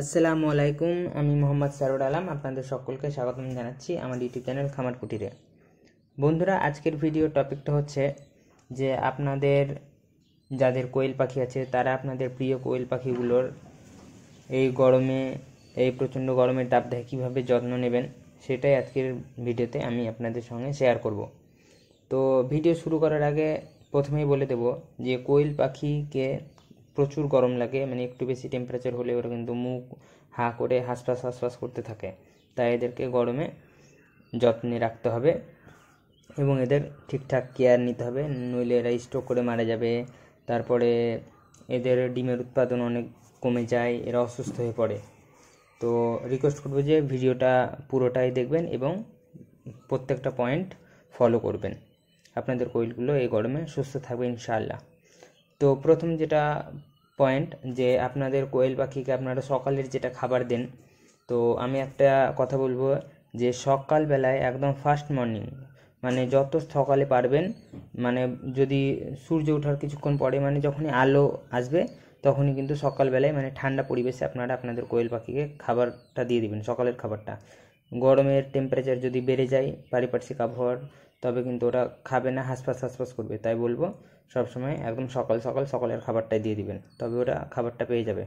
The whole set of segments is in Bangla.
আসসালামু আলাইকুম আমি মোহাম্মদ সারুর আলম আপনাদের সকলকে স্বাগতম জানাচ্ছি আমার ইউটিউব চ্যানেল খামার কুটিরে বন্ধুরা আজকের ভিডিও টপিকটা হচ্ছে যে আপনাদের যাদের কোয়েল পাখি আছে তারা আপনাদের প্রিয় কোয়েল পাখিগুলোর এই গরমে এই প্রচণ্ড গরমের দেয় কীভাবে যত্ন নেবেন সেটাই আজকের ভিডিওতে আমি আপনাদের সঙ্গে শেয়ার করব তো ভিডিও শুরু করার আগে প্রথমেই বলে দেব যে কোয়েল পাখিকে প্রচুর গরম লাগে মানে একটু বেশি টেম্পারেচার হলে ওরা কিন্তু মুখ হা করে হাঁসফাঁস হাঁসফাঁস করতে থাকে তাই এদেরকে গরমে যত্নে রাখতে হবে এবং এদের ঠিকঠাক কেয়ার নিতে হবে নইলে এরা স্ট্রোক করে মারা যাবে তারপরে এদের ডিমের উৎপাদন অনেক কমে যায় এরা অসুস্থ হয়ে পড়ে তো রিকোয়েস্ট করবো যে ভিডিওটা পুরোটাই দেখবেন এবং প্রত্যেকটা পয়েন্ট ফলো করবেন আপনাদের কোয়েলগুলো এই গরমে সুস্থ থাকবে ইনশাআল্লাহ তো প্রথম যেটা পয়েন্ট যে আপনাদের কোয়েল পাখিকে আপনারা সকালের যেটা খাবার দেন তো আমি একটা কথা বলবো যে সকালবেলায় একদম ফার্স্ট মর্নিং মানে যত সকালে পারবেন মানে যদি সূর্য ওঠার কিছুক্ষণ পরে মানে যখনই আলো আসবে তখনই কিন্তু সকালবেলায় মানে ঠান্ডা পরিবেশে আপনারা আপনাদের কোয়েল পাখিকে খাবারটা দিয়ে দিবেন সকালের খাবারটা গরমের টেম্পারেচার যদি বেড়ে যায় পারিপার্শ্বিক আবহাওয়ার তবে কিন্তু ওরা খাবে না হাঁসফাঁস হাঁসফাঁস করবে তাই বলবো সবসময় একদম সকাল সকাল সকালের খাবারটাই দিয়ে দিবেন তবে ওরা খাবারটা পেয়ে যাবে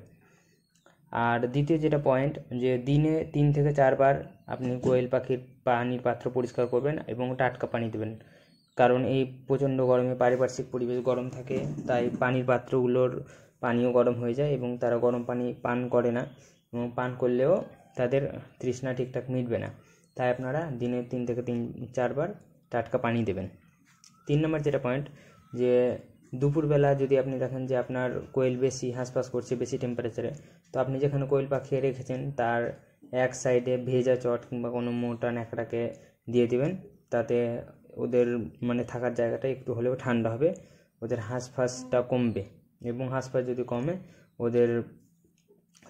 আর দ্বিতীয় যেটা পয়েন্ট যে দিনে তিন থেকে চারবার আপনি কোয়েল পাখির পানির পাত্র পরিষ্কার করবেন এবং টাটকা পানি দেবেন কারণ এই প্রচণ্ড গরমে পারিপার্শ্বিক পরিবেশ গরম থাকে তাই পানির পাত্রগুলোর পানিও গরম হয়ে যায় এবং তারা গরম পানি পান করে না এবং পান করলেও তাদের তৃষ্ণা ঠিকঠাক মিটবে না তাই আপনারা দিনে তিন থেকে তিন চারবার টাটকা পানি দেবেন তিন নম্বর যেটা পয়েন্ট যে দুপুরবেলা যদি আপনি দেখেন যে আপনার কোয়েল বেশি হাঁসপাস করছে বেশি টেম্পারেচারে তো আপনি যেখানে কোয়েল পাখিয়ে রেখেছেন তার এক সাইডে ভেজা চট কিংবা কোনো মোটা ন্যাকড়াকে দিয়ে দিবেন তাতে ওদের মানে থাকার জায়গাটা একটু হলেও ঠান্ডা হবে ওদের হাঁসফাঁসটা কমবে এবং হাঁসফাঁস যদি কমে ওদের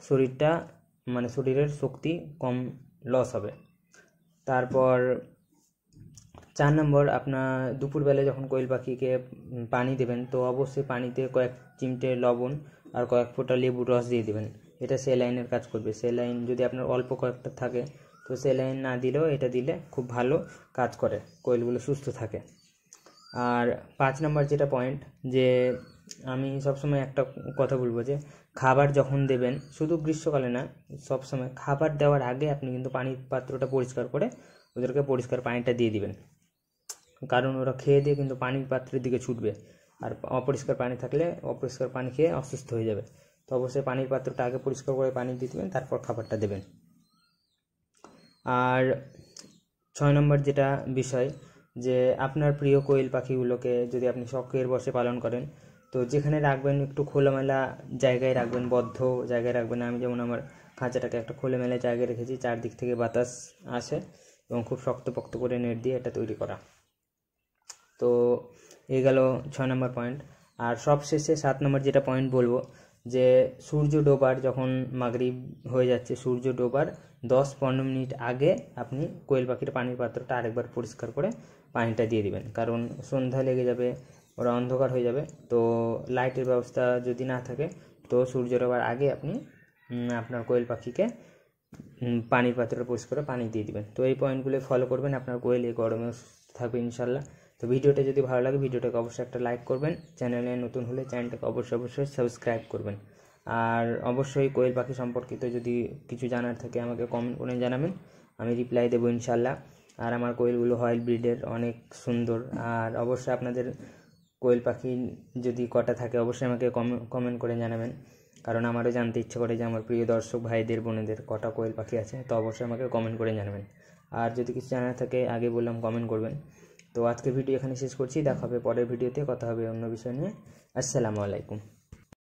শরীরটা মানে শরীরের শক্তি কম লস হবে তারপর চার নম্বর আপনার দুপুরবেলা যখন কোয়েল পাখিকে পানি দেবেন তো অবশ্যই পানিতে কয়েক চিমটে লবণ আর কয়েক ফোঁটা লেবুর রস দিয়ে দেবেন এটা সেলাইনের কাজ করবে সেলাইন যদি আপনার অল্প কয়েকটা থাকে তো সেলাইন না দিলেও এটা দিলে খুব ভালো কাজ করে কোয়েলগুলো সুস্থ থাকে আর পাঁচ নম্বর যেটা পয়েন্ট যে আমি সবসময় একটা কথা বলবো যে খাবার যখন দেবেন শুধু গ্রীষ্মকালে না সবসময় খাবার দেওয়ার আগে আপনি কিন্তু পানির পাত্রটা পরিষ্কার করে ওদেরকে পরিষ্কার পানিটা দিয়ে দিবেন কারণ ওরা খেয়ে দিয়ে কিন্তু পানির পাত্রের দিকে ছুটবে আর অপরিষ্কার পানি থাকলে অপরিষ্কার পানি খেয়ে অসুস্থ হয়ে যাবে তো অবশ্যই পানির পাত্রটা আগে পরিষ্কার করে পানি দিয়ে দেবেন তারপর খাবারটা দেবেন আর ছয় নম্বর যেটা বিষয় যে আপনার প্রিয় কোয়েল পাখিগুলোকে যদি আপনি শখের বসে পালন করেন তো যেখানে রাখবেন একটু খোলামেলা জায়গায় রাখবেন বদ্ধ জায়গায় রাখবেন আমি যেমন আমার খাঁচাটাকে একটা খোলামেলা জায়গায় রেখেছি চারদিক থেকে বাতাস আসে এবং খুব শক্তপোক্ত করে নেট দিয়ে এটা তৈরি করা তো এ গেল ছয় নম্বর পয়েন্ট আর সবশেষে সাত নম্বর যেটা পয়েন্ট বলবো যে সূর্য ডোবার যখন মাগরিব হয়ে যাচ্ছে সূর্য ডোবার দশ পনেরো মিনিট আগে আপনি কোয়েল পাখির পানির পাত্রটা আরেকবার পরিষ্কার করে পানিটা দিয়ে দিবেন কারণ সন্ধ্যা লেগে যাবে ওরা অন্ধকার হয়ে যাবে তো লাইটের ব্যবস্থা যদি না থাকে তো সূর্য ডোবার আগে আপনি আপনার কোয়েল পাখিকে পানির পাত্রটা পরিষ্কার করে পানি দিয়ে দিবেন তো এই পয়েন্টগুলো ফলো করবেন আপনার কোয়েল এই গরমে থাকবে ইনশাল্লাহ তো ভিডিওটা যদি ভালো লাগে ভিডিওটাকে অবশ্যই একটা লাইক করবেন চ্যানেলে নতুন হলে চ্যানেলটাকে অবশ্যই অবশ্যই সাবস্ক্রাইব করবেন আর অবশ্যই কোয়েল পাখি সম্পর্কিত যদি কিছু জানার থাকে আমাকে কমেন্ট করে জানাবেন আমি রিপ্লাই দেবো ইনশাল্লাহ আর আমার কোয়েলগুলো হয়েল ব্রিডের অনেক সুন্দর আর অবশ্যই আপনাদের কোয়েল পাখি যদি কটা থাকে অবশ্যই আমাকে কমেন্ট করে জানাবেন কারণ আমারও জানতে ইচ্ছে করে যে আমার প্রিয় দর্শক ভাইদের বোনেদের কটা কোয়েল পাখি আছে তো অবশ্যই আমাকে কমেন্ট করে জানাবেন আর যদি কিছু জানার থাকে আগে বললাম কমেন্ট করবেন তো আজকে ভিডিও এখানে শেষ করছি দেখা হবে পরের ভিডিওতে কথা হবে অন্য বিষয় নিয়ে আসসালামু আলাইকুম